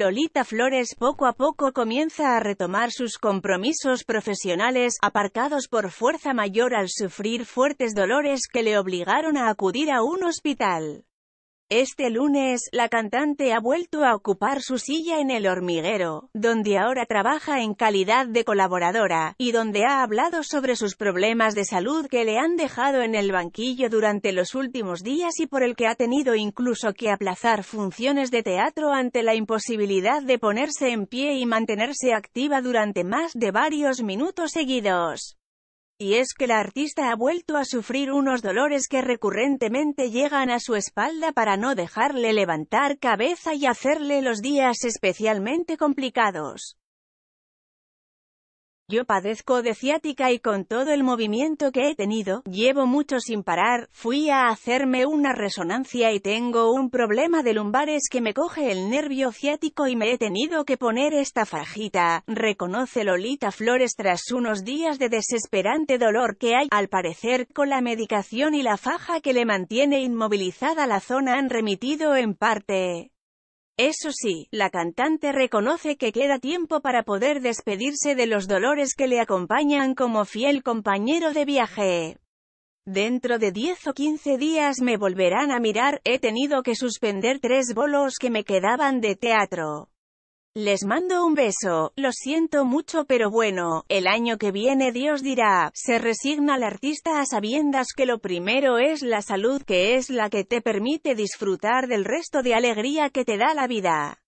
Lolita Flores poco a poco comienza a retomar sus compromisos profesionales, aparcados por fuerza mayor al sufrir fuertes dolores que le obligaron a acudir a un hospital. Este lunes, la cantante ha vuelto a ocupar su silla en El Hormiguero, donde ahora trabaja en calidad de colaboradora, y donde ha hablado sobre sus problemas de salud que le han dejado en el banquillo durante los últimos días y por el que ha tenido incluso que aplazar funciones de teatro ante la imposibilidad de ponerse en pie y mantenerse activa durante más de varios minutos seguidos. Y es que la artista ha vuelto a sufrir unos dolores que recurrentemente llegan a su espalda para no dejarle levantar cabeza y hacerle los días especialmente complicados. Yo padezco de ciática y con todo el movimiento que he tenido, llevo mucho sin parar, fui a hacerme una resonancia y tengo un problema de lumbares que me coge el nervio ciático y me he tenido que poner esta fajita, reconoce Lolita Flores tras unos días de desesperante dolor que hay, al parecer con la medicación y la faja que le mantiene inmovilizada la zona han remitido en parte eso sí, la cantante reconoce que queda tiempo para poder despedirse de los dolores que le acompañan como fiel compañero de viaje. Dentro de 10 o 15 días me volverán a mirar, he tenido que suspender tres bolos que me quedaban de teatro. Les mando un beso, lo siento mucho pero bueno, el año que viene Dios dirá, se resigna el artista a sabiendas que lo primero es la salud que es la que te permite disfrutar del resto de alegría que te da la vida.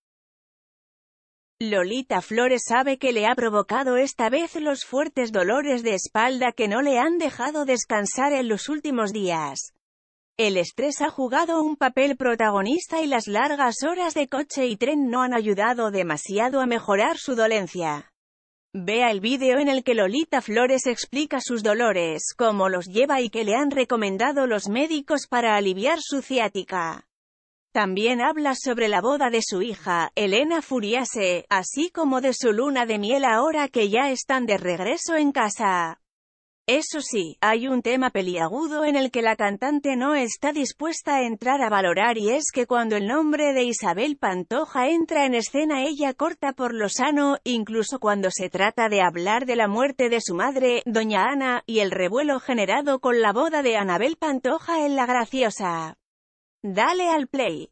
Lolita Flores sabe que le ha provocado esta vez los fuertes dolores de espalda que no le han dejado descansar en los últimos días. El estrés ha jugado un papel protagonista y las largas horas de coche y tren no han ayudado demasiado a mejorar su dolencia. Vea el vídeo en el que Lolita Flores explica sus dolores, cómo los lleva y qué le han recomendado los médicos para aliviar su ciática. También habla sobre la boda de su hija, Elena Furiase, así como de su luna de miel ahora que ya están de regreso en casa. Eso sí, hay un tema peliagudo en el que la cantante no está dispuesta a entrar a valorar y es que cuando el nombre de Isabel Pantoja entra en escena ella corta por lo sano, incluso cuando se trata de hablar de la muerte de su madre, doña Ana, y el revuelo generado con la boda de Anabel Pantoja en La Graciosa. Dale al play.